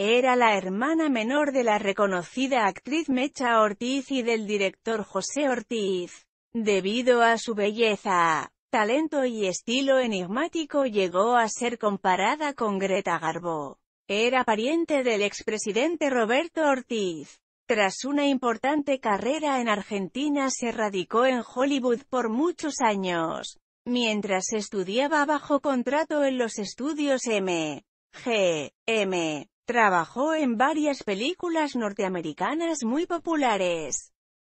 Era la hermana menor de la reconocida actriz Mecha Ortiz y del director José Ortiz. Debido a su belleza, talento y estilo enigmático llegó a ser comparada con Greta Garbo. Era pariente del expresidente Roberto Ortiz. Tras una importante carrera en Argentina se radicó en Hollywood por muchos años, mientras estudiaba bajo contrato en los estudios M. Trabajó en varias películas norteamericanas muy populares.